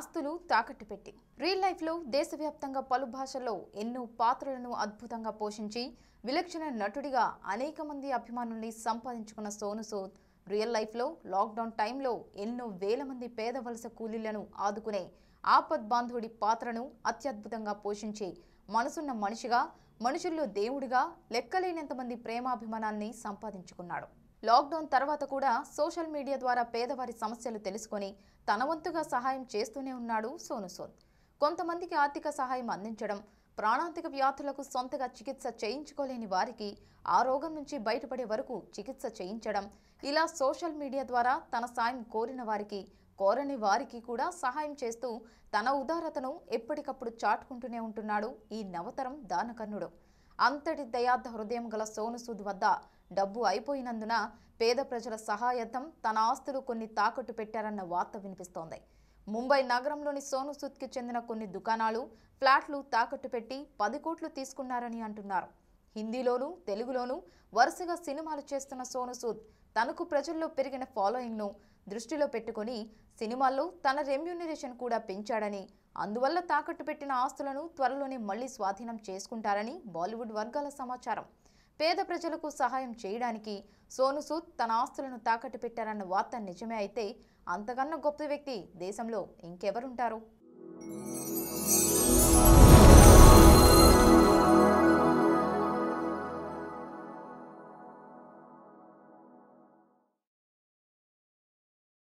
ఆస్తులు తాకట్టు పెట్టి రియల్ లైఫ్లో దేశవ్యాప్తంగా పలు భాషల్లో ఎన్నో పాత్రలను అద్భుతంగా పోషించి విలక్షణ నటుడిగా అనేక మంది అభిమానుల్ని సంపాదించుకున్న సోను సూద్ రియల్ లైఫ్లో లాక్డౌన్ టైంలో ఎన్నో వేల మంది పేద వలస కూలీలను ఆదుకునే ఆపద్ బాంధవుడి పాత్రను అత్యద్భుతంగా పోషించి మనసున్న మనిషిగా మనుషుల్లో దేవుడిగా లెక్కలేనంతమంది ప్రేమాభిమానాల్ని సంపాదించుకున్నాడు లాక్డౌన్ తర్వాత కూడా సోషల్ మీడియా ద్వారా పేదవారి సమస్యలు తెలుసుకొని తన వంతుగా సహాయం చేస్తూనే ఉన్నాడు సోను సోద్ కొంతమందికి ఆర్థిక సహాయం అందించడం ప్రాణాంతిక వ్యాధులకు సొంతగా చికిత్స చేయించుకోలేని వారికి ఆ రోగం నుంచి బయటపడే వరకు చికిత్స చేయించడం ఇలా సోషల్ మీడియా ద్వారా తన సాయం కోరిన వారికి కోరని వారికి కూడా సహాయం చేస్తూ తన ఉదారతను ఎప్పటికప్పుడు చాటుకుంటూనే ఉంటున్నాడు ఈ నవతరం దానకర్ణుడు అంతటి దయార్థ హృదయం గల సోనుసూద్ వద్ద డబ్బు అయిపోయినందున పేద ప్రజల సహాయార్థం తన ఆస్తులు కొన్ని తాకట్టు పెట్టారన్న వార్త వినిపిస్తోంది ముంబై నగరంలోని సోనుసూద్కి చెందిన కొన్ని దుకాణాలు ఫ్లాట్లు తాకట్టు పెట్టి పది కోట్లు తీసుకున్నారని అంటున్నారు హిందీలోనూ తెలుగులోనూ వరుసగా సినిమాలు చేస్తున్న సోనుసూద్ తనకు ప్రజల్లో పెరిగిన ఫాలోయింగ్ను దృష్టిలో పెట్టుకుని సినిమాల్లో తన రెమ్యూనరేషన్ కూడా పెంచాడని అందువల్ల తాకట్టు పెట్టిన ఆస్తులను త్వరలోనే మళ్లీ స్వాధీనం చేసుకుంటారని బాలీవుడ్ వర్గాల సమాచారం పేద ప్రజలకు సహాయం చేయడానికి సోను సూద్ తన ఆస్తులను తాకట్టు పెట్టారన్న వార్త నిజమే అయితే అంతకన్నా గొప్ప వ్యక్తి దేశంలో ఇంకెవరుంటారు